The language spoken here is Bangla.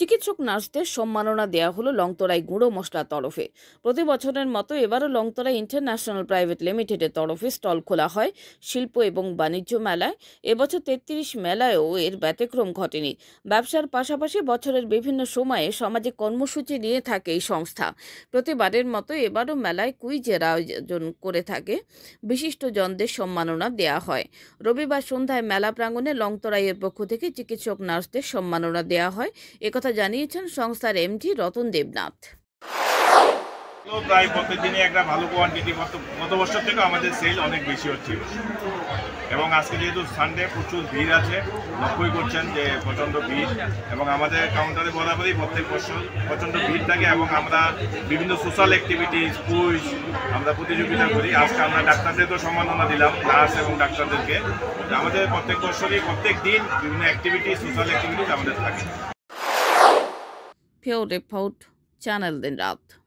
চিকিৎসক নার্সদের সম্মাননা দেওয়া হলো লংতরাই গুঁড়ো মশলার তরফে প্রতি বছরের মতো এবারও লংতরাই ইন্টারন্যাশনাল প্রাইভেট লিমিটেডের তরফে স্টল খোলা হয় শিল্প এবং বাণিজ্য মেলায় এবছর তেত্রিশ মেলায়ও এর ব্যতিক্রম ঘটেনি ব্যবসার পাশাপাশি বছরের বিভিন্ন সময়ে সমাজে কর্মসূচি নিয়ে থাকে এই সংস্থা প্রতিবারের মতো এবারও মেলায় কুইজের আয়োজন করে থাকে বিশিষ্ট জনদের সম্মাননা দেওয়া হয় রবিবার সন্ধ্যায় মেলা প্রাঙ্গণে লংতরাইয়ের পক্ষ থেকে চিকিৎসক নার্সদের সম্মাননা দেওয়া হয় একথা কথা জানিয়েছেন সংস্থার এমডি রতন দেবনাথ প্রায় প্রত্যেকদিনই একটা ভালো কোয়ান্টিটি গত বছর থেকে আমাদের সেল অনেক বেশি হচ্ছে এবং আজকে যেহেতু সানডে প্রচুর ভিড় আছে লক্ষ্যই করছেন যে প্রচণ্ড ভিড় এবং আমাদের কাউন্টারে বরাবরই প্রত্যেক বছর প্রচণ্ড ভিড় থাকে এবং আমরা বিভিন্ন সোশ্যাল অ্যাক্টিভিটিস কুইজ আমরা প্রতিযোগিতা করি আজকে আমরা ডাক্তারদের তো সম্মাননা দিলাম নার্স এবং ডাক্তারদেরকে আমাদের প্রত্যেক বছরই প্রত্যেক দিন বিভিন্ন অ্যাক্টিভিটি সোশ্যাল অ্যাক্টিভিটিস আমাদের থাকে Pure Report channel din raat.